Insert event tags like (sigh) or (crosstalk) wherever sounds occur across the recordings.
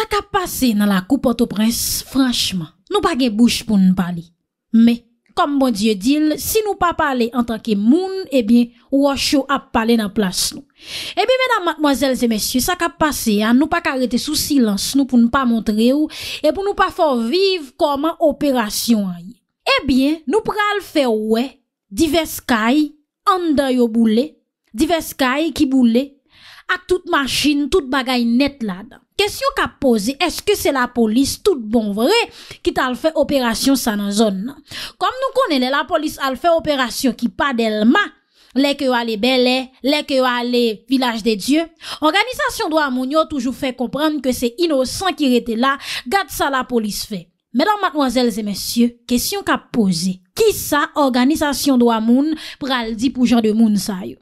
Sa ka pase nan la koupote ou prens, franchman, nou pa gen bouche pou nou pale. Me, kom bon dieu dil, si nou pa pale an tanke moun, ebyen, eh ou wa chou ap pale nan plas nou. Ebyen, eh menan, mademoiselles et messieurs, sa ka pase, an nou pa karete sou silans nou pou nou pa montre ou, ebyen, nou pa for vive koman operasyon ay. Ebyen, nou pral fè wè, divers kaj, an dayo boule, divers kaj ki boule, ak tout machin, tout bagay net la dan. Kesyon ka pose, eske se la polis tout bon vre, kit al fe operasyon sa nan zon nan? Kom nou konene la polis al fe operasyon ki pa del ma, leke yo a le bele, leke yo a le vilaj de dieu, organizasyon do amoun yo toujou fe kompreme ke se inosan ki rete la, gade sa la polis fe. Medan makwazelze mesye, kesyon ka pose, ki sa organizasyon do amoun pral di pou jan de moun sayo?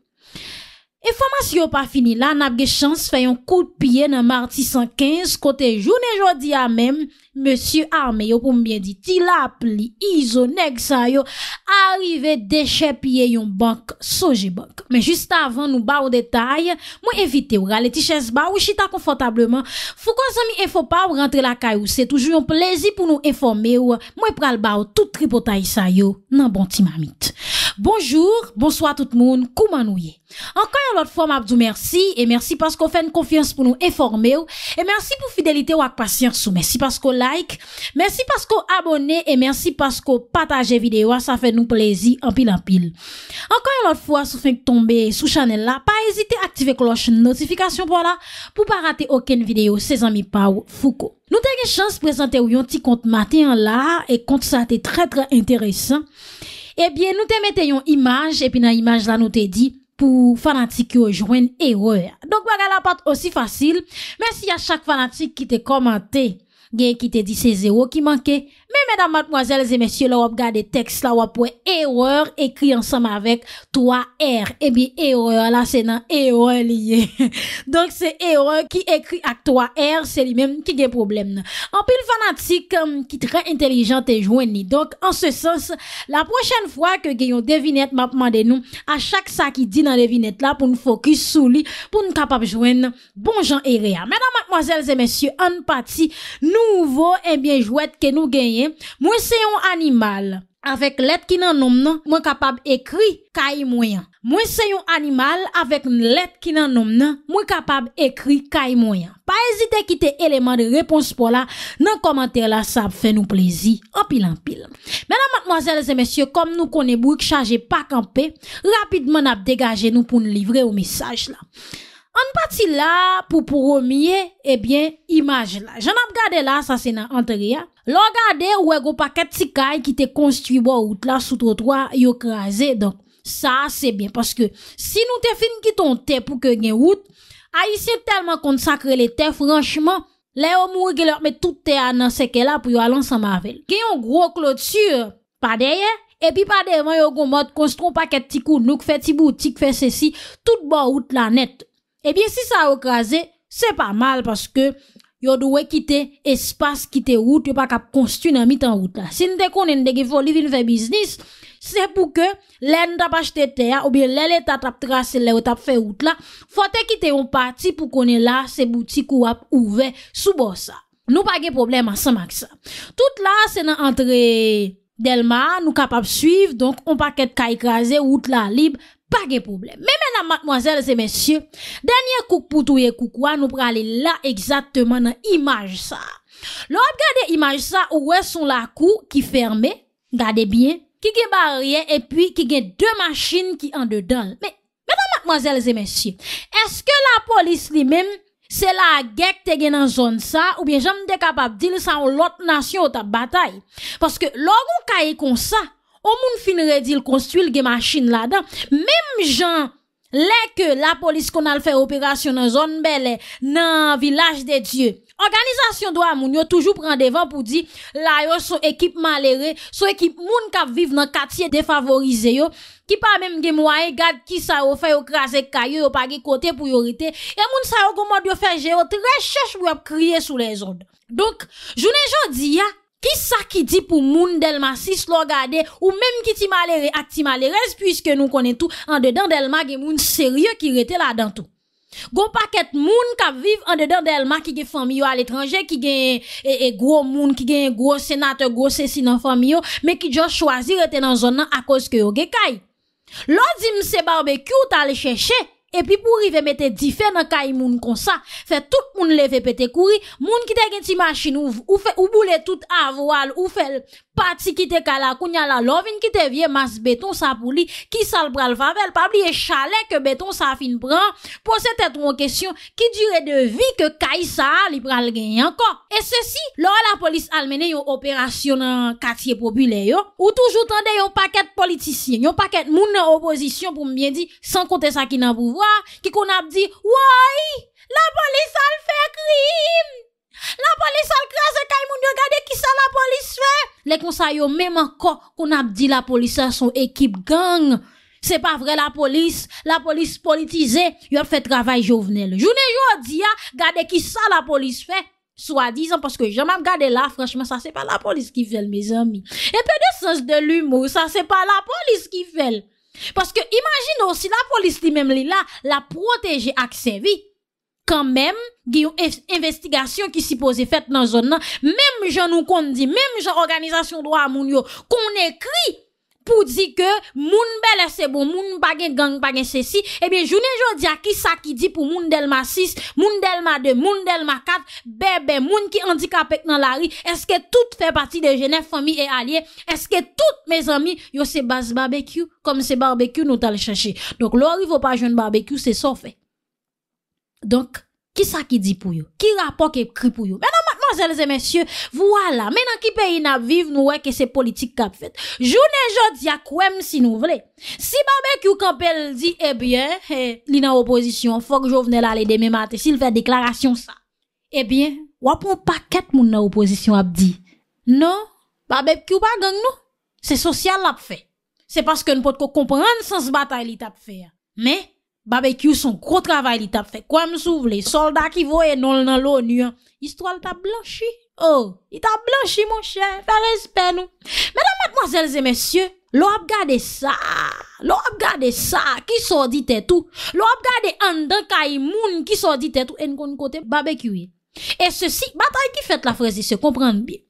Informasyon e pa fini la, nabge chans fè yon koul piye nan Marti 115, kote joun e jodi a mem, M. Armeyo pou mbyen di tilap li izoneg sayo, arive deche piye yon bank soje bank. Men juste avan nou ba ou detay, mwen evite ou gale tiches ba ou chita konfotableman, fukon sami e fo pa ou rentre la kayo, se toujou yon plezi pou nou informe ou mwen pral ba ou tout tripotay sayo nan bonti mamit. Bonjour, bonsoi tout moun, kouman ou ye? Enkanyan lò, mwen fè yon koul piye nan Marti 115, kote joun e jodi a mem, Not fwa mabzou mersi, e mersi pasko fèn konfians pou nou eforme ou, e mersi pou fidelite ou ak pasyen sou, mersi pasko like, mersi pasko abone, e mersi pasko pataje videwa, sa fè nou plezi anpil anpil. Ankon yon lot fwa sou fèn k tombe sou chanel la, pa ezite aktive kloche notifikasyon pou la, pou pa rate oken videyo se zami pa ou fuko. Nou te gen chans prezante ou yon ti kont maten la, e kont sa te tre tre enteresan, e bien nou te mette yon imaj, e pi nan imaj la nou te di, pour fanatiques qui joué erreur. Donc, bah, la pas aussi facile. Merci à chaque fanatique qui te commenté, qui te dit c'est zéro qui manquait. Mèdam matmwazèl zè mèsyè la wap gade teks la wap wè Error ekri ansam avèk 3R. Ebi Error la se nan Error liye. Donk se Error ki ekri ak 3R se li mèm ki gen problem nan. Anpil fanatik ki tre intelijant te jwen ni. Donk an se sens la prochen fwa ke genyon devinet map mande nou. A chak sa ki di nan devinet la pou nou fokus sou li pou nou kapap jwen. Bonjan e rea. Mèdam matmwazèl zè mèsyè an pati nouvo ebyen eh jwèt ke nou genyen. Mwen se yon animal avèk lèt ki nan nom nan, mwen kapab ekri ka yi mwen. Mwen se yon animal avèk lèt ki nan nom nan, mwen kapab ekri ka yi mwen. Pa ezite kite eleman de repons pou la, nan komantè la sa ap fè nou plezi, opil anpil. Mè nan matmoazèl zè mèsyè, kom nou konè bouk chaje pak anpe, rapidman ap degajè nou pou nou livre ou misaj la. An pati la pou pou romye, ebyen, imaj la. Jan ap gade la, sa se nan anteria. Lan gade, wè gò paket si kaj ki te konstruy bo out la sototwa yo kreaze. Donk, sa se bin. Paske, si nou te fin ki ton te pou ke gen out, a yisye telman kont sakre le te, franchman, le yo mou e gelor met tout te anan seke la pou yo alansan mavel. Gen yon gro klot sur, pa deye, e pi pa deye, wè yon gò mod konstruy paket ti kounouk, fe ti boutik, fe se si, tout bo out la nette. Ebyen eh si sa wak kaze, se pa mal paske yo dwe kite espas, kite wout, yo pa kap konsti nan mitan wout la. Se nou de konen de ge folivin ve biznis, se pou ke lè n tap achete te ya, oubyen lè lè tap tra se lè wot ap fe wout la, fote kite yon pati pou konen la se boutik wap ouve soubosa. Nou pa ge problem asan maksa. Tout la se nan antre del ma, nou kap ap suiv, donk on pa ket ka ikaze wout la lib, Pa gen poublem. Men men nan matmoazèl zè mèsyè, denye kouk poutouye koukwa nou prale la egzatman nan imaj sa. Lou ap gade imaj sa ou wè son la kou ki ferme, gade bie, ki ge barye, e pi ki gen dè machin ki an dè dal. Men, men nan matmoazèl zè mèsyè, eske la polis li mèm se la gèk te gen nan zon sa ou bien jèm de kapab dil sa ou lot nasyon ou ta batay. Paske lou ou kaye kon sa, O moun fin redil konstuil gen masjin la dan. Mem jan le ke la polis kon al fe operasyon nan zon belè nan vilaj de Diyo. Organizasyon do amoun yo toujou prendevan pou di la yo sou ekip malere, sou ekip moun kap viv nan katiye defavorize yo, ki pa menm gen mwaye gag ki sa yo fe yo kras ek kayo yo pa ge kote priorite, e moun sa yo gomod yo fe je yo trechech wap kriye sou le zon. Donk, jounen jodi ya, Ki sa ki di pou moun delma si slogade ou menm ki ti male re ak ti male rez pwiske nou konen tou an dedan delma gen moun serye ki rete la dan tou. Go paket moun ka viv an dedan delma ki gen famyo al etranje, ki gen e, e gro moun, ki gen e gro senate, gro sesinan famyo, me ki jo chwazi rete nan zon nan akos ke yo gekay. Lo di mse barbe kyou ta le cheshe. epi pou rive mette difer nan kay moun kon sa fe tout moun leve pete kouri moun ki te gen ti masin ou fe ou boule tout avwal ou fe pati ki te kalakoun ya la lovin ki te vie mas beton sa pou li ki sal pral favel, pabli e chalet ke beton sa fin pran pou se tet moun kesyon ki dure de vi ke kay sa li pral gen yanko e se si, lor la polis al mene yon operasyon nan katye popule yo ou toujou tande yon paket politisyen yon paket moun nan oposisyon pou mwen di, san kote sa ki nan pou vou qui qu'on a dit "Oui, la police a fait crime." La police a crasé Kaimoun, qui ça la police fait. Les conseils même encore qu'on a dit la police son équipe gang. C'est pas vrai la police, la police politisée, a fait travail jovenel. Journée aujourd'hui, hein, regardez gade qui ça la police fait soi-disant, parce que m'a regardé là, franchement, ça c'est pas la police qui fait, mes amis. Et puis de sens de l'humour, ça c'est pas la police qui fait. Paske imajin osi la polis li mem li la la proteje ak se vi Kan mem gyo investigasyon ki si pose fet nan zon nan Mem jan nou kondi, mem jan organizasyon do a moun yo Kon ekri pour dire que moun belle c'est bon, moun pas gang pas ceci. Eh bien, journée jodi a qui ça qui dit pour moun m'a 6, moun Delma 2, moun Delma 4, bébé, moun qui handicapé dans la rue, est-ce que tout fait partie de Genève famille et alliés? Est-ce que toutes mes amis yo c'est base barbecue comme c'est barbecue nous t'allons chercher. Donc l'or va pas jeune barbecue c'est sauf Donc qui ça qui dit pour yo? Qui rapport qui écrit pour yo? Vwala, menan ki peyi nap viv nou wèk e se politik kap fet. Jounen jò di ak wèm si nou vle. Si babè ki ou kapel di, ebyen, li nan opozisyon, fòk jò vnen la le demè matè, si l fè deklarasyon sa. Ebyen, wapon pa ket moun nan opozisyon ap di. Non, babè ki ou pa gang nou, se sosyal lap fet. Se paske nou pot ko komprenn sans batay li tap fet. Mè? Babekyou son kro travay li tap fe, kwa m sou vle, solda ki vo e nol nan lo nyan, istral ta blanchi, ou, oh, ta blanchi mon chè, ta respè nou. Mèdam matmoazèlze mèsyè, lò ap gade sa, lò ap gade sa, ki sò di tè tou, lò ap gade andre ka imoun, ki sò di tè tou, en kon kote babekyouye. E sè si, batay ki fèt la frezi se kompran biè.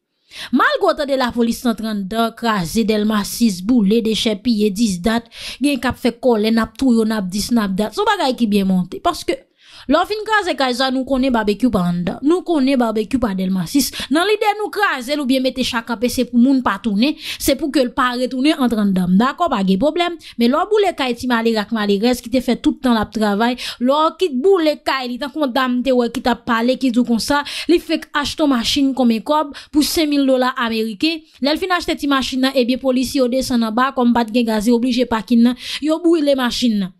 Mal gote de la foli 132 Krasi del ma 6 boule de chepi ye 10 dat Gen kap fe kole nap tou yo nap 10 nap dat Son bagay ki bien monte Paske Lò fin kaze kajza nou kone barbekyou pa an da, nou kone barbekyou pa del masis. Nan li de nou kaze lò biye mette chakape se pou moun pa tounen, se pou ke l'pare tounen an tran dam. Dako bagye problem, men lò bou le kaje ti mali rak mali res ki te fe toutan la ptravay, lò ki bou le kaje li tan kon dam te wè ki ta pale ki zou kon sa, li fek ashto masin kon me kob pou 5.000 dolar Amerike. Lè fin ashte ti masin nan e eh biye polisi yo de sanan ba kon bat gen gazi oblije pak in nan, yo bou le masin nan.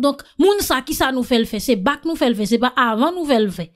Donk moun sa ki sa nou fèl fè, se bak nou fèl fè, se ba avan nou fèl fè.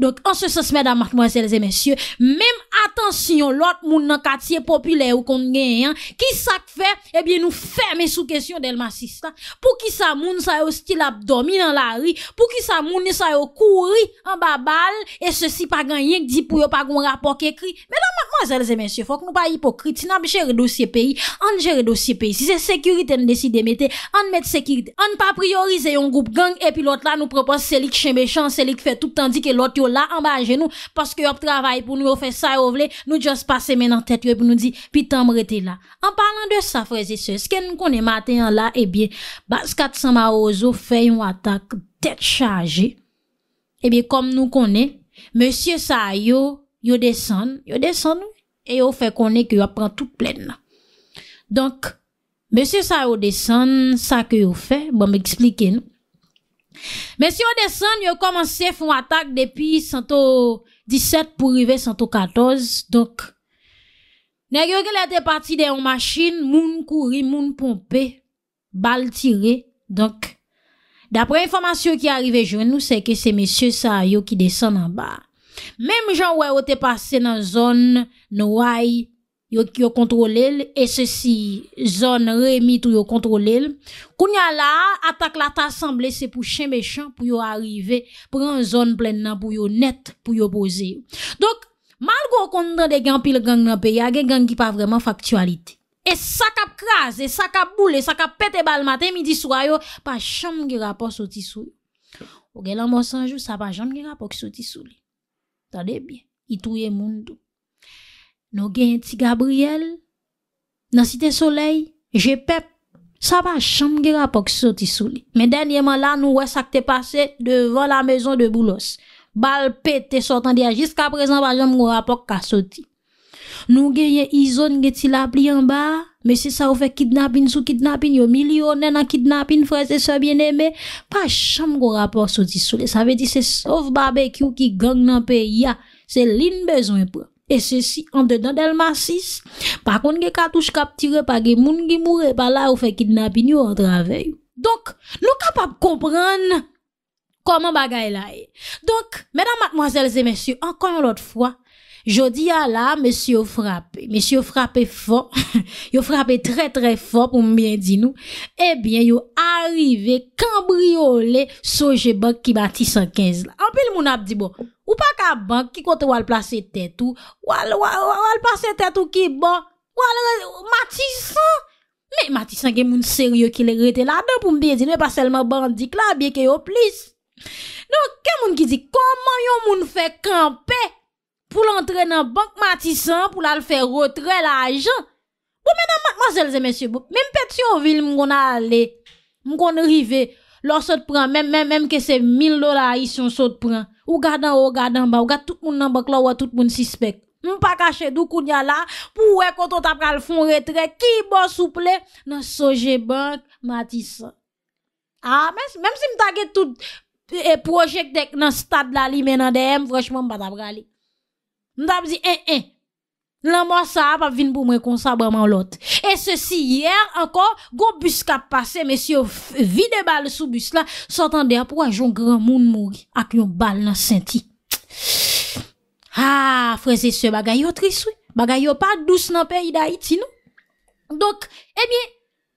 Donk, an se se smèd an matmòzèl zè mèsyò, mèm atansyon lòt moun nan katye populè ou kont gen yon, ki sak fè, ebyen nou fèmè sou kesyon del masista. Pou ki sa moun sa yo stil abdomi nan la ri, pou ki sa moun sa yo kouri an babal, e se si pa gan yon ki di pou yo pa goun rapok ekri. Men an matmòzèl zè mèsyò, fòk nou pa hipokrit, si nan bi jère dosye peyi, an jère dosye peyi, si se sekurite nou deside mette, an mette sekurite, an pa priorize yon goup gang, epi lòt la nou propòs selik chenbe chan Yo la ambaje nou Paske yo travaye pou nou yo fe sa yo vle Nou just pase men an tet yo Pou nou di, pitan mre te la An palan de sa freze se Sken nou konen maten an la Ebyen, eh bas kat sa ma ozo Fe yon watak, tet chaje Ebyen, eh kom nou konen Monsye sa yo, yo desan Yo desan nou E yo fe konen ki yo apran tout plen Donk, monsye sa yo desan Sa ke yo fe, bon me eksplike nou Men si yo desen, yo komanse foun atak depi 117 pou rive 114, dok. Nè yon gen lè te pati de yon machin, moun kouri, moun pompe, bal tire, dok. Dapre informasyon ki arrive joun, nou se ke se men syo sa yo ki desen nan ba. Men mou joun wè yo te pase nan zon nou wèy. yo ont contrôlé et ceci zone remis tout yo contrôlé kounya là attaque la assemblée c'est pour chien méchant pour yo arriver une zone pleine nan pour yo net pour yo poser donc malgré qu'on des gangs pile gang dans pays y a des qui pas vraiment factualité et ça cap crase et ça cap boule ça cap pété bal matin midi soir yo pas chambre qui rapport sorti sou ou gen la mort sans jour ça pas jambe qui rapport sur sorti bien il touye moun tout Nou genye ti Gabriel, nan si te soley, je pep, sa pa chanm ge rapok soti soule. Men denye man la nou wè sakte pase devan la mezon de boulos. Bal pete sotan diya, jiska prezant pa jom gwo rapok ka soti. Nou genye izon ge ti la pli an ba, men se sa ou fe kidnapin sou kidnapin, yo mili ou nen an kidnapin, frese se biene me, pa chanm gwo rapok soti soule. Sa ve di se sof barbecue ki gang nan pe ya, se lin bezon e pre. et ceci en dedans d'Elmasis Par contre, les cartouches capturées par les gens qui mourent par là ou fait kidnapping ou en travail. Donc, nous capables de comprendre comment bagaille là Donc, mesdames, mademoiselles et messieurs, encore une autre fois, dis à la, monsieur frappé. Monsieur frappé fort. il (laughs) frappé très très fort pour bien dire nous. Eh bien, yo arrivé cambriolé Sojebank qui bâtit 115 là. En pile, mon a dit bon. Ou pa ka bank ki kote wal plase tetou, wal plase tetou ki bon, wal matisan. Me matisan gen moun seryo ki le rete la do pou mbeye di, me pa selman bandik la, bieke yo plis. Don ke moun ki di, koman yon moun fe kampe pou l'entre nan bank matisan pou lal fe rotre la jan? Ou menan, mwazelze, mensyo, mwen peti yo vil moun ale, moun kone rive, Lò sot pran, mèm mèm mèm ke se mil do la a yi sion sot pran. Ou gadan ou gadan ba, ou gadan tout moun nan bak la ou a tout moun sispek. M pa kache dou koun ya la, pou wekotot apra l'fon retre, ki bo souple nan soje bank matisa. A, ah, mèm si eh, m taget tout projektek nan stad la li menan deyem, vrochman m bat apra li. M tabi zi en en. La mwa sa ap ap vin pou mwen konsa braman lot. E se si yer, anko, goun bus ka pase, mesyo vide bal sou bus la, sotan de ap wajon gran moun mouri ak yon bal nan senti. Ha, freze se bagay yo triswe. Bagay yo pa, dou snanpe yi da iti nou. Dok, e eh miye,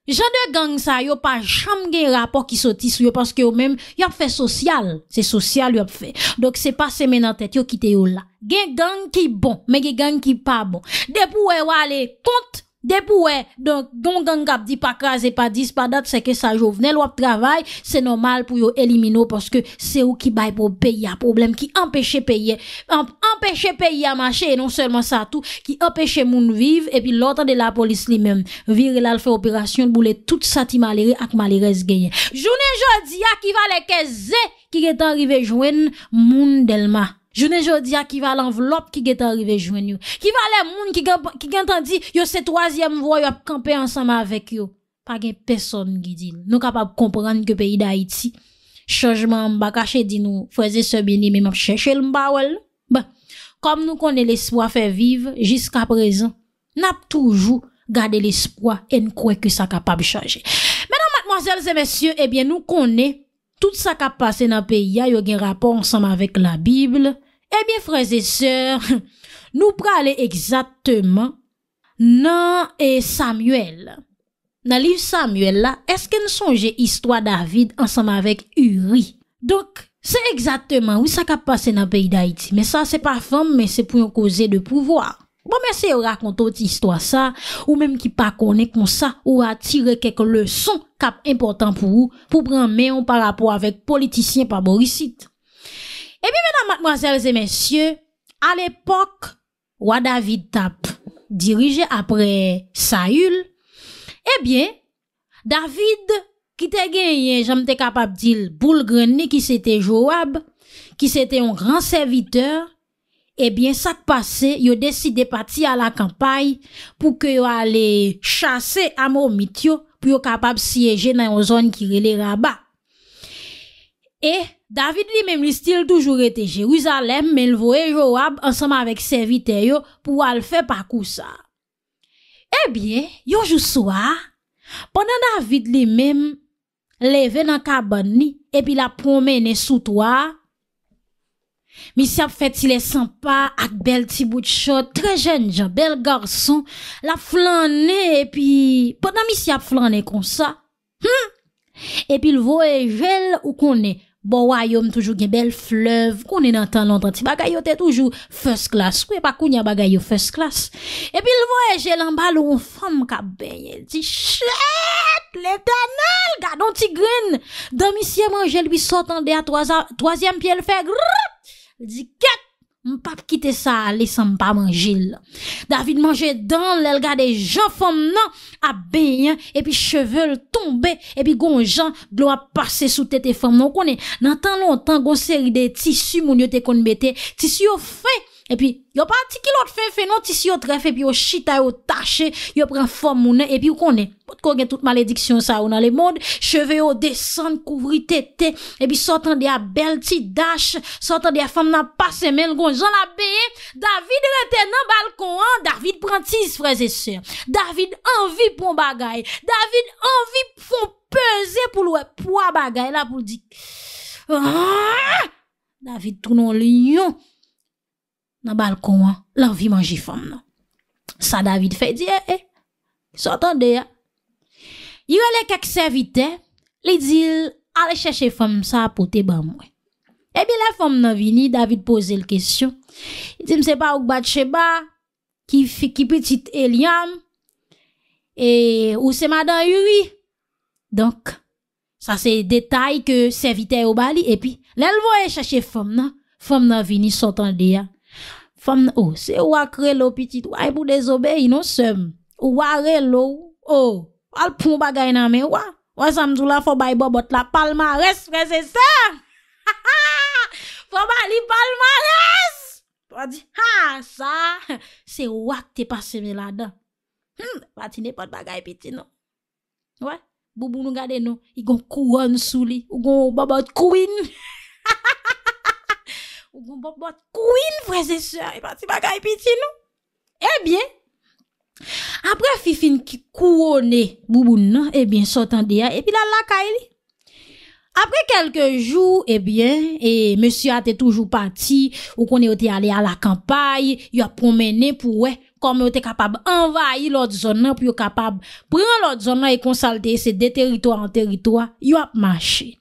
Jan de gang sa yo pa jam gen rapor ki sotis yo paske yo men, yo ap fe sosyal. Se sosyal yo ap fe. Dok se pa semen an tet yo kite yo la. Gen gang ki bon, men gen gang ki pa bon. Depou we wale kont, Dè pou wè, don gangap di pa kaze, pa dispa dat, se ke sa jo vnen lo ap travay, se normal pou yo elimino, poske se ou ki bay pou peye a problem, ki empèche peye, empèche peye a mache, e non sèlman sa tout, ki empèche moun vive, e pi lotan de la polis li mèm, vir lal fè operasyon, boule tout sa ti malire ak malirez genye. Jounè jòl diya ki vale ke zè, ki re tanrive jwen moun delma. jounen jodia ki va l'envlop ki get arrive jwen yo, ki va lè moun ki gen tanti yo se troasyem vwa yo ap kampe ansama avèk yo, pa gen peson gidin, nou kapap kompran ke peyi da iti, chanjman mba kache di nou, fweze se bini men ap chèche l mba wèl, ba, kom nou konen l espwa fè viv, jiska prezen, nap toujou gade l espwa, en kwe ki sa kapap chanje. Menan matmoazelze mesye, ebyen nou konen, tout sa kap pase nan peyi ya yo gen rapor ansama avèk la bible, Ebyen eh freze seur, nou prale exakteman nan e eh, Samuel. Nan liv Samuel la, eske nou sonje istwa David ansam avek Uri. Donk, se exakteman ou sa kap pase nan peyi da iti. Men sa se pa fam men se pou yon koze de pouvoar. Bon, men se yo rakonto ti istwa sa, ou menm ki pa kone kon sa, ou a tire kek le son kap important pou ou, pou bran men ou par rapport avek politisyen pa borisit. E bin mè nan mwazèr zè mèsyè, al epok, wad David tap dirije apre Saül, e eh bin, David, ki te genye, jom te kapap dil, boul greni ki se te jouab, ki se te yon ran serviteur, e bin, sak pase, yo deside pati a la kampay, pou ke yo ale chase amou mityo, pou yo kapap siyeje nan yon zon ki rele raba. E, David li men li stil toujou rete Jeruzalem men l vo e jo wab ansanman vek servite yo pou wale fe pa kousa. E bie, yonjou sowa, ponan David li men le ve nan kaban ni epi la promene sou towa, misi ap feti le sempa ak bel ti bout chot, tre jen jan, bel garson, la flan ne epi, ponan misi ap flan ne konsa, hmm, epi l vo e vel ou konen, Bo wa yom toujou gen bel flev. Kounen an tan lontan ti bagayote toujou first class. Kou e pa kounen bagayote first class. E pi l vo e jel an balon fom ka benye. Ti chet! Le danal! Ga don ti gwen. Dami siyeman jel bi sotan de a toazan. Toazen pi el fe grr! Ti ket! Mpap kite sa li san pa manjil David manje dan lel gade jan fom nan A beyin epi chevel tombe Epi gon jan glwa pase sou tete fom nan konen Nan tan non tan gon seri de tisu moun yo te kon bete Tisu yo fey E pi, yo pati ki lot fe, fe noti si yo trefe, e pi yo chita yo tache, yo pren fom mounen, e pi yo konen, pot kongen tout malediksyon sa ou nan le moun, cheve yo desen, kouvri tete, e pi sotan diya bel ti dash, sotan diya fom nan pase men, goun zon la beye, David reten nan balkon an, David pran tiz freze se, David anvi pou m bagay, David anvi pou m peze, pou lwe pwa bagay, la pou ldi, David tou nou linyon, nan balkon an, lan vi manji fòm nan. Sa David fè di, e, eh, e, eh, sotan de ya. Yon lè kak servite, lè di, alè chèche fòm sa apote ba mwen. E bi lè fòm nan vini, David pose lè kèsyon. Yon ti mse pa ouk bat chèba, ki petit el yam, e, ou se madan yuwi. Donk, sa se detay ke servite ou bali, e pi, lè lè voye chèche fòm nan, fòm nan vini sotan de ya. Oh, se wak re lo pitit, waj pou dezobe yi nou sem. Waj re lo, waj oh, pou bagay nan men waj. Waj samzou la fobay babot la palma res prese se. Ha (laughs) ha! Fobay li palma res! Waj di, ha sa! (laughs) Se wak te pase me la dan. Hmm! Wati ne pot bagay pitit nou. Waj? Boubou nou gade nou. I gon kou an sou li. I gon babot kou in. Ha (laughs) ha! Bout kouin vwese sè, e pati bagay piti nou. Ebyen, apre Fifin ki kouone Bouboun nan, ebyen sotan deyè, epyen la laka e li. Apre kelke jou, ebyen, e monsi a te toujou pati, ou konye ote ale a la kampay, yop promene pou we, konme ote kapab envayi lòt zonan pou yop kapab, pou yon lòt zonan e konsalte se de teritwa an teritwa, yop manche.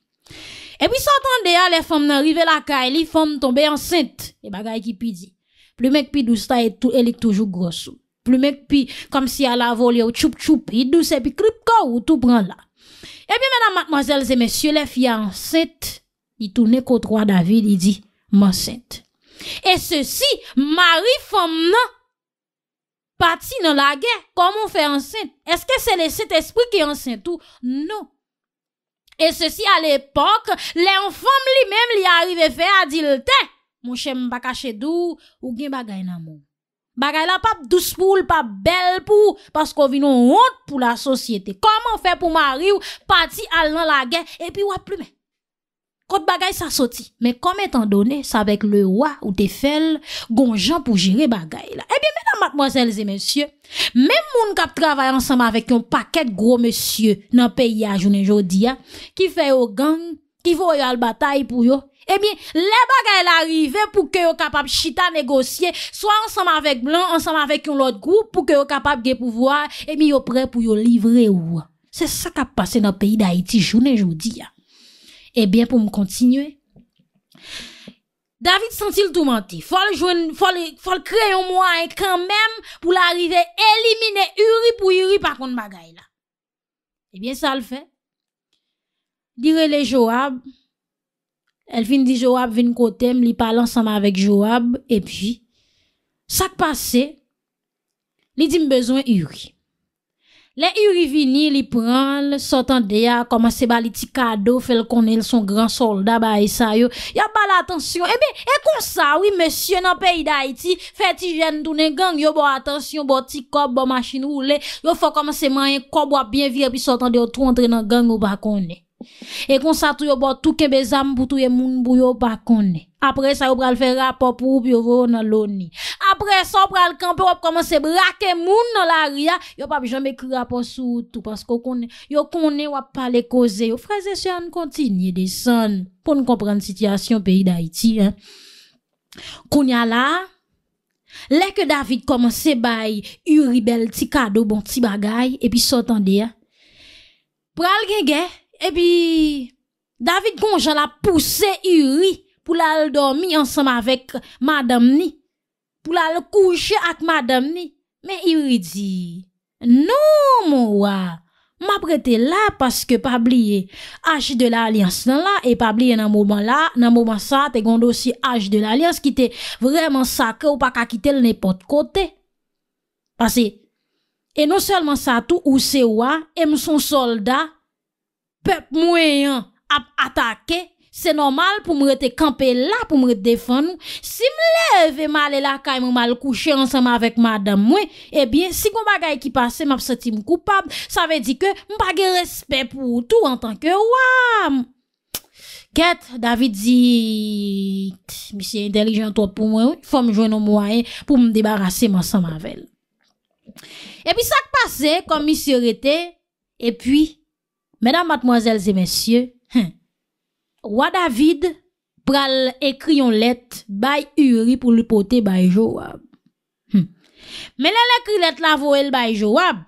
E pi sotan de ya le fom nan rive la ka, e li fom tombe ansente. E bagay ki pi di, plumek pi dou sta e lik toujou grosou. Plumek pi, kom si a la voli ou tchoup tchoup, i dou se pi krip kou ou tou pran la. E pi mena matmozelze, monsyele fia ansente, i tou ne kotro a David, i di, monsente. E se si, mari fom nan, pati nan la gen, komon fe ansente. Eske se ne set espri ki ansente ou? Nou. E se si al epok, le enfam li menm li arive fe a dilte. Monshem baka chedou, ou gen bagay nan moun. Bagay la pap douz pou, pap bel pou, paskou vi nou hont pou la sosyete. Koman fe pou mariv, pati al nan la gen, epi wap plume. Kot bagay sa soti. Men kom etan donen sa vek le wak ou te fel gonjan pou jire bagay la. Ebyen eh menan matmozèlze mensyè, men moun kap travay ansam avèk yon paket gro mensyè nan peyi a jounen jodi ya, ki fe yo gang, ki vo yo al batay pou yo, ebyen eh le bagay la rive pou ke yo kapap chita negosye, swa ansam avèk blan, ansam avèk yon lot group pou ke yo kapap ge pouvoar, ebyen eh yo pre pou yo livre yo. Se sa kap pase nan peyi da iti jounen jodi ya. Eh bien, pour me continuer, David senti tout tout Il Faut le créer un quand quand même pour l'arriver éliminer Uri yuri Uri par contre bagaille bagay eh bien, ça ça le fait. Dire le Joab. Elle dit dit Joab vin côté, li parle ensemble avec Joab. et puis ça Li dit dit besoin Uri. Le yu rivini li pran, le sotan de ya komanse bali ti kado fel konel son gran solda ba isa e yo. Yo bala atensyon, ebe, e konsa wii mesye nan peyi da iti feti jen dounen gang yo bo atensyon bo ti kob bo masin wule. Yo fok komanse manyen kob bo ap bienviyen pi sotan de yo tron tre nan gang yo bakon ne. E konsa tou yo bo touke bezam pou touye moun bou yo bakon ne. Après ça, on va le faire rapport pour bureau dans l'ONI. Après ça, va le camper, va commencer à braquer gens dans la ria. a pas jamais écrire rapport sur tout parce qu'on connaît, on connaît, pas parler causer. frères et sœurs, on continue descendre pour nous comprendre la situation pays d'Haïti, hein. a là, là que David komanse bailler, Uri une petit cadeau. bon puis, bagay puis sotande Pour Pral gen et puis David konjan la poussé Uri. pou lal dormi ansanm avek madame ni, pou lal kouche ak madame ni, men i wè di, non moun wè, m apre te la, paske pa blie, haj de l'alyans nan la, e pa blie nan mouman la, nan mouman sa, te gonde osi haj de l'alyans, ki te vreman sakè, ou pa ka kite l'nèpot kote, passe, e non selman sa tou, ou se wè, e m son solda, pep mwen yon ap atake, se normal pou m rete kampe la pou m rete defon, si m leve ma le la ka e m mal kouche ansama vek madame mwen, e eh bie si kon bagay ki pase m ap soti m koupab, sa ve di ke m bagay respet pou tou an tanke wam. Ket, David di, misi intelijentot pou m, fom jwennon mwoyen pou m debarase m ansama vel. E bi sak pase, kon misi rete, e pi, menam matmozelze mensyo, hèn, Wadavid pral ekri yon let bay Uri pou li pote bay Joab. Hm. Men lè lèkri let la voel bay Joab,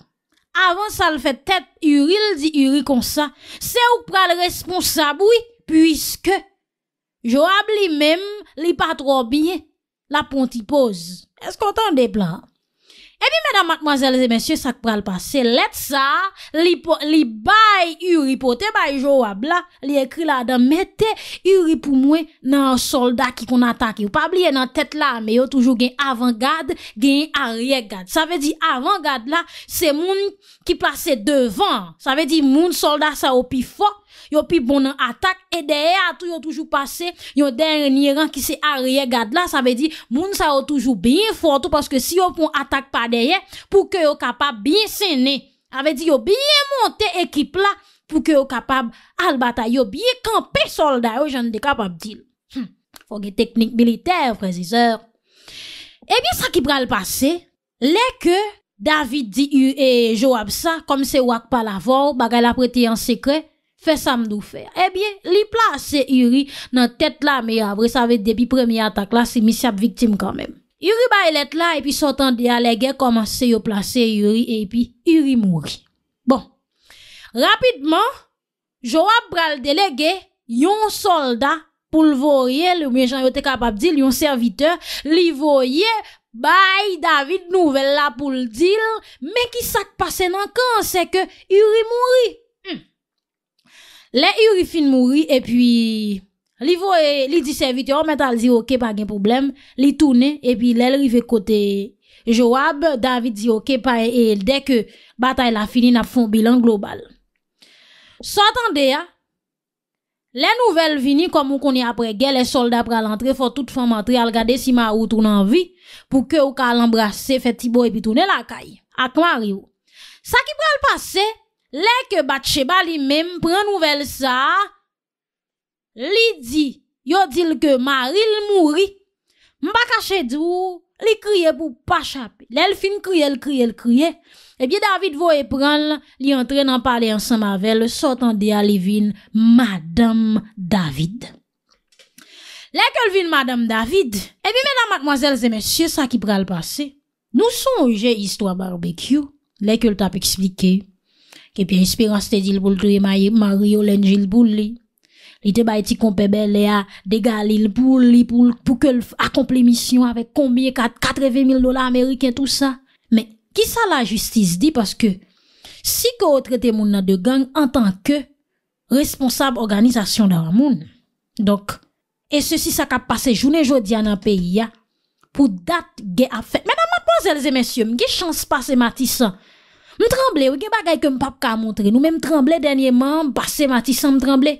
avan sa l fè tèt Uri l di Uri konsa, se ou pral responsaboui, pwiske Joab li mèm li patro biye la ponti pose. Eskontan de plan? E bi mèdam, mèdame, mèdames, mèdames, sèk pral pasè let sa, li bayi yuri po te bayi jo wab la, li ekri la dan mète yuri pou mwen nan soldat ki kon atak. Yon pa blie nan tèt la, mè yo toujou gen avangad, gen aryegad. Sa ve di avangad la, se moun ki plase devan. Sa ve di moun soldat sa opi fok. Yo pi bon nan atak E deye atou yo toujou pase Yo denye rang ki se ariye Gad la sa ve di Moun sa yo toujou biye fote Paske si yo pon atak pa deye Pou ke yo kapab biye sene A ve di yo biye monte ekip la Pou ke yo kapab al batay Yo biye kampe solda yo Jan de kapab di hm, Fogue teknik biliter preziseur E biye sa ki pral pase Le ke David di Je wap sa Kom se wak pa la vou Bagal apreti an sekre Fè sa mdou fè. Ebyen, li plase Yuri nan tèt la me apre. Sa ve depi premi atak la, se misyap viktim kanmèm. Yuri bay let la, epi sotan di alège, komanse yo plase Yuri, epi Yuri mouri. Bon, rapidman, jo ap bral delege, yon solda pou l'voye, le mwen jan yo te kapap dil, yon servite, li voye, bay David Nouvel la pou l'dil, me ki sak pase nan kan, se ke Yuri mouri. Le yu rifin mouri e pi li disevit yo, oh, men tal zi yo kepa gen problem, li toune e pi lel rive kote jo wab, David zi yo kepa e deke batay la fini na fon bilan global. So atan de ya, le nouvel vini kom ou koni apre gen, le soldat pral antre, fote tout fom antre al gade si ma ou tou nan vi, pou ke ou kal embrase feti bo e pi toune lakay, akmaryou. Sa ki pral pase, Lè ke bat cheba li mèm, pren nouvel sa, li di, yo dil ke maril mouri, mba kache dour, li kriye pou pa chapi. Lè l fin kriye, l kriye, l kriye. Ebyè David vo e pran, li entren an pale ansan mavel, sot an dea li vin, madame David. Lè ke l vin madame David, ebyè mena madmoazel zè mèsyè sa ki pral pase, nou sonje istwa barbekyou, lè ke l tap eksplikey. ke pi inspirans te di l pou l touye Mario Lenji l pou l li. Li te bay ti kompe bel le a dega li l pou l li pou ke l akomple misyon avek kombye katreve mil dola Amerike tout sa. Men, ki sa la justice di? Paske, si ke o trete moun nan de gang an tan ke responsab organizasyon nan moun. Donk, e se si sa ka pase jounen jodi an an peyi ya pou dat ge a fe. Men, a mat boz elze men syem, ge chans pa se mati sa M tremble, ou gen bagay ke m pap ka montre, nou men m tremble denye man, basse mati san m tremble.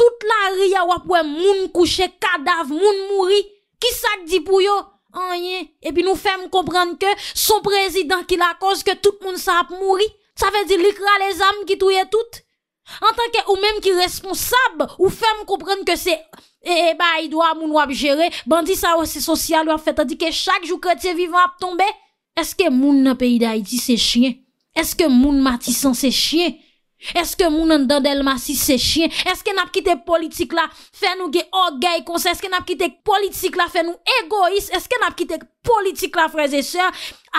Tout la ri ya wap wè moun kouche, kadav, moun mouri, ki sak di pou yo? Anye, epi nou fèm komprende ke son prezident ki la koske tout moun sa ap mouri, sa fè di likra les am ki touye tout. Antanke ou men ki responsab, ou fèm komprende ke se, eba eh, eh, idwa moun wap jere, bandi sa wase sosyal wap fè, ta di ke chak jou kretye vivan ap tombe, eske moun nan peyi da iti se chien? Eske moun matisan se chye? Eske moun an dan del masi se chye? Eske nap kite politik la fe nou ge orgey konsa? Eske nap kite politik la fe nou egois? Eske nap kite politik la freze se?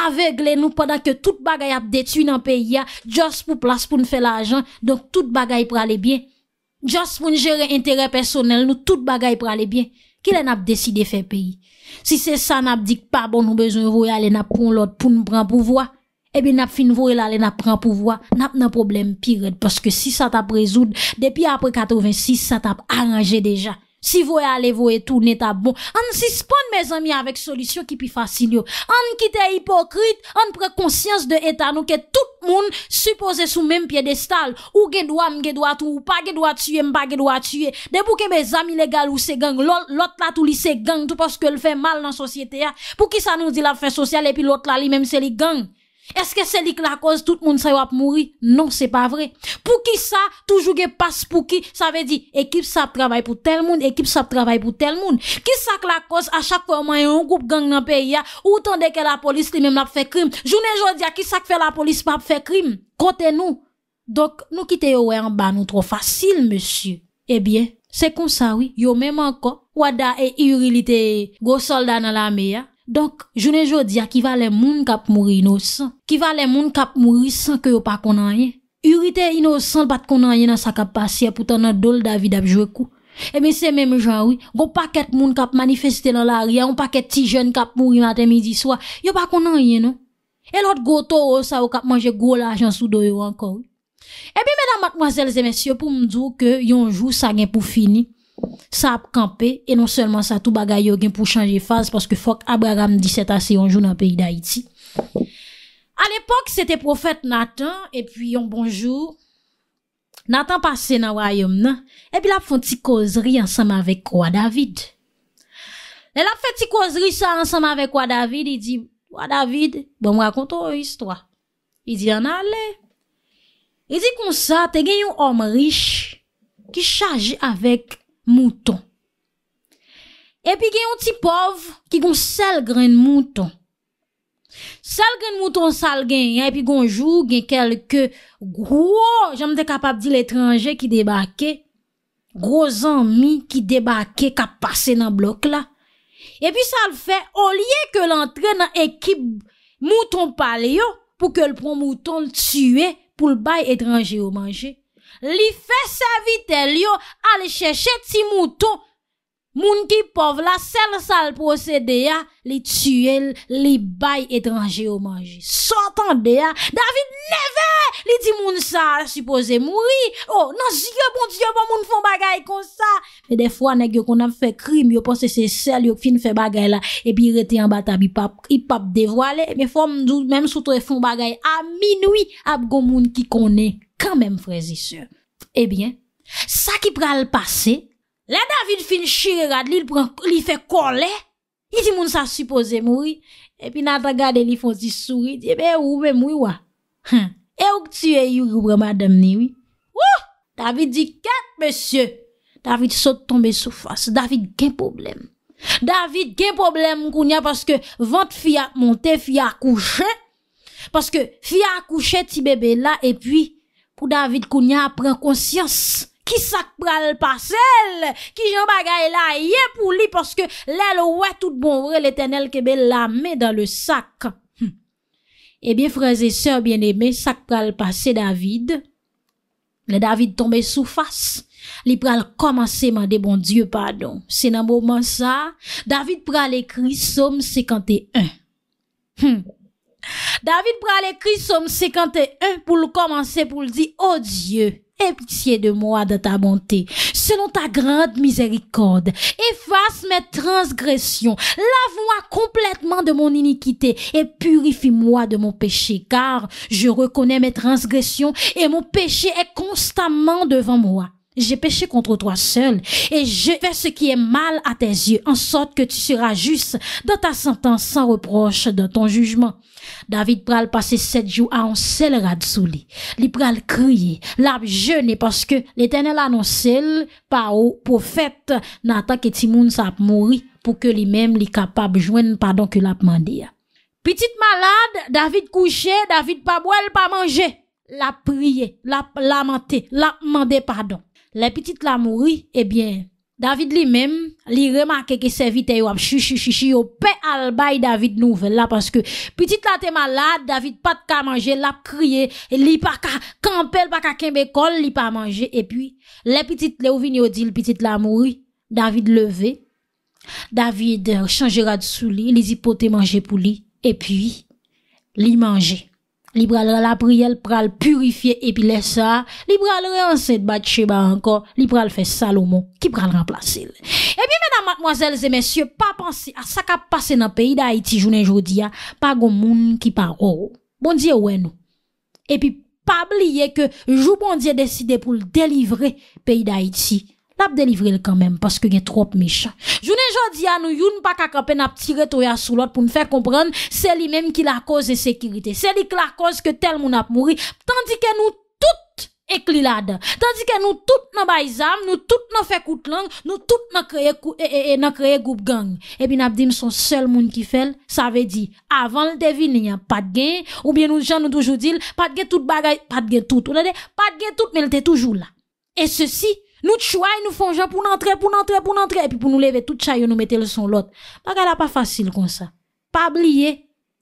Avegle nou padak ke tout bagay ap detui nan peyi ya, just pou plas pou nou fe la ajan, donk tout bagay pou ale bien. Just pou nou jere interè personel nou, tout bagay pou ale bien. Ki le nap deside fe peyi? Si se sa nap dik pa bon nou bezoun rou ya, le nap pou nou lot pou nou pran pou voa? Ebi eh nap fin vowe lale nap pran pou vwa, nap nan problem pi red. Paske si sa tap rezoud, depi apre 86, sa tap aranje deja. Si vowe ale vowe tou neta bon. An si spon mè zami avèk solisyon ki pi fasil yo. An ki te hipokrit, an pre konsyans de etan ou ke tout moun supose sou mèm pye destal. Ou gèdwa m gèdwa tou, ou pa gèdwa tue, m pa gèdwa tue. Depou ke mè zami legal ou se gang, lot la tou li se gang, tout paske l fè mal nan sosyete ya. Pou ki sa nou di la fè sosyal epi lot la li mèm se li gang. Eske se li k la koz, tout moun sa yo ap mouri? Non, se pa vre. Pou ki sa, toujou ge pas pou ki, sa ve di, ekip sa ap travay pou tel moun, ekip sa ap travay pou tel moun. Ki sa k la koz, a chakwa man yon goup gang nan peyi ya, ou ton deke la polis li mem la ap fe krim. Jounen jodi ya, ki sa k fe la polis pa ap fe krim? Kote nou. Dok, nou ki te yo wey an ban nou tro fasil, mesyu. Ebyen, eh se kon sa wey, yo men man kon, wada e yuri li te go solda nan la mey ya. Donk, jounen joun diya ki va le moun kap mouri inosan. Ki va le moun kap mouri san ke yo pa konanye. Yorite inosan bat konanye nan sa kap pasi apoutan nan dol david apjwe kou. Eme se mèm jan wè, go pa ket moun kap manifestè nan la ria, ou pa ket ti joun kap mouri matè midi swa, yo pa konanye non. E lot go to ou sa wè kap manje go la jansou do yo ankon wè. Ebe mèdame matmwazèl zè mèsyè pou mdou ke yonjou sa gen pou fini. Sa ap kampe E non selman sa tou bagay yo gen pou chanje faz Paske fok Abraham 17 ase yon jou nan peyi da iti A l'epok Sete profet Nathan E pi yon bonjou Nathan pase nan rayom nan E pi la fwen ti kozri ansame avèk Wadavid Le la fwen ti kozri sa ansame avèk Wadavid Wadavid bon mwakonto yon histwa Y di yon ale Y di kon sa te gen yon om rich Ki chaje avèk Mouton Epi gen yon ti pov Ki gon sel gren mouton Sel gren mouton sal gen Epi gon jou gen kelke Gro jante kapap di l'etranje Ki debake Gro zanmi ki debake Ka pase nan blok la Epi sal fe olye ke l'antre Nan ekip mouton pale yo Po ke l'pron mouton Tue pou l'bay etranje Ou manje Li fè sa vitè li yo alè chè chè ti moutou, moun ki pov la sel sal posè de ya, li tsyè li bay etranjè o manjè. Sò tan de ya, David Neve, li di moun sal, suppose mouri, oh nan zye bon zye bon moun fon bagay kon sa. Me defwa nek yo kon am fè krim, yo posè se sel yo fin fè bagay la, epi rete yon bata bi pap, ipap devwale, me fò mdou mèm sotre fon bagay a minoui ap go moun ki konè. kan menm frezi se. Ebyen, eh sa ki pra l'pase, la David fin chire rad li, li fe kole, li ti moun sa suppose mou, epi nan ta gade li fon si souri, ebe oube mou wa. E ouk ti e yu, wou, David di ket, David sot tombe sou fase, David gen problem. David gen problem moun koun ya, paske vant fia monte, fia akouche, paske fia akouche ti bebe la, epi Ou David Kounia pren konsyans, ki sak pral pasel, ki jen bagay la ye pou li porske lè l wè tout bon vre l eten el kebe la me dan le sak. Ebyen freze sèr bien eme, sak pral pase David. Le David tombe sou fase, li pral komanseman de bon dieu padon. Se nan mouman sa, David pral ekri som 51. David prend l'écrit Somme 51 pour le commencer pour le dire Oh Dieu, aie pitié de moi de ta bonté, selon ta grande miséricorde. Efface mes transgressions, lave-moi complètement de mon iniquité et purifie-moi de mon péché, car je reconnais mes transgressions et mon péché est constamment devant moi. J'ai péché contre toi seul et je fais ce qui est mal à tes yeux, en sorte que tu seras juste dans ta sentence sans reproche dans ton jugement. David pral passé sept jours à un seul rad sous lui. Il pral crier, l'a jeûné parce que l'éternel annonçait par au prophète Nathan que Timoun sa mourir pour que lui-même les capable joindre pardon que l'a demandé. Petite malade, David couché, David pas boire, pas manger. La prier, la lamenté, la demandé pardon. Le pitit la mouri, ebyen, eh David li mèm li remake ke se vitè yo ap chou chou chou chou yo pe albay David nouvel la. Paske pitit la te malade, David pat ka manje, lap kriye, li pa ka kampe, li pa ka kembe kol, li pa manje. Epyi, le pitit le ou vin yo di, le pitit la mouri, David leve, David chanjera di sou li, li zi pote manje pou li, epy li manje. li pral la priel pral purifiye epi lesa, li pral reanset bat cheba anko, li pral fe salomo ki pral ramplasele. E eh pi mena madmoazelze mensyo, pa pansi a sakap pase nan peyi da Haiti jounen joudiya, pa goun moun ki parou. Bondye ouen nou. E pi pa bliye ke jou bondye deside pou l delivre peyi da Haiti. nap delivrele kanmen, paske gen trop mechak. Jounen jodi anou, youn pa kakapen nap tire to ya sou lot, pou n'fèr kompran, se li menm ki la koz de sekirite, se li ki la koz ke tel moun ap mouri, tandi ke nou tout ekli la da, tandi ke nou tout nan bayzam, nou tout nan fèkout lang, nou tout nan kreye goup eh, eh, eh, gang. Ebi nap di m son sel moun ki fèl, sa ve di, avan l'devi n'yap pat gen, ou bien nou jan nou toujou dil, pat gen tout bagay, pat gen tout, ou lade, pat gen tout, men l'te toujou la. E se Nou tchouay nou fon jan pou nan tre, pou nan tre, pou nan tre, epi pou nou leve tout chayou nou mette le son lot. Bak ala pa fasil kon sa. Pa bliye.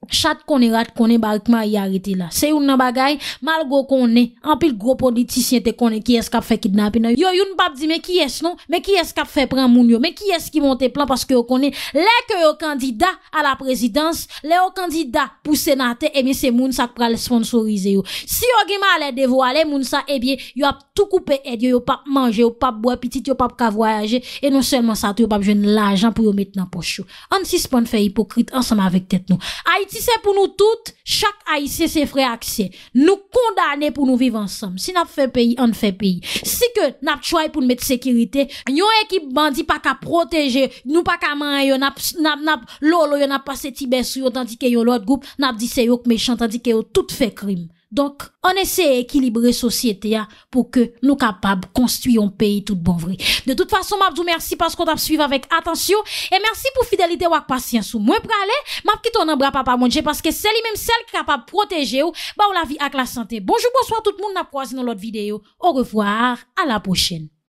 chat konen rat konen barikman yarete la se yon nan bagay, malgo konen anpil gro politisyente konen ki es kap fe kidnapina, yon yon bab di me ki es non, me ki es kap fe pran moun yo me ki es ki monte plan, paske yon konen le ke yon kandida a la prezidans le yon kandida pou senate eme eh se moun sak pra le sponsorize yo si yon gima ale devwa ale moun sa ebyen, eh yon ap tou koupe edyo yon pap manje, yon pap bwa pitit, yon pap kavoyaje e non selman sa te, yon pap jwen la ajan pou yon met nan posyo, an si spon fe hipokrit, ansama vek tet nou, ayy Si c'est pour nous toutes. Chaque Haïtien, c'est frère accès. Nous condamner pour nous vivre ensemble. Si nous fait pays, on fait pays. Si que pas choisi pour nous mettre sécurité, une équipe bandit pas qu'à protéger, nous pas qu'à manger, n'a n'a lolo, n'a passé tibet sur tandis que l'autre groupe n'a dit c'est eux méchant tandis que tout fait crime. Donk, an eseye ekilibre sosyete ya pou ke nou kapab konstuyon peyi tout bon vre. De tout fason, mabzou, mersi pas kon tap suiv avèk. Atensyon, e mersi pou fidelite wak pasyansou. Mwen pralè, mabkito nan bra papamonje, paske seli menm sel ki kapab proteje ou, ba ou la vi ak la sante. Bonjou, bonsoy, tout moun na proazi nan lot videyo. Ou revoar, a la pochen.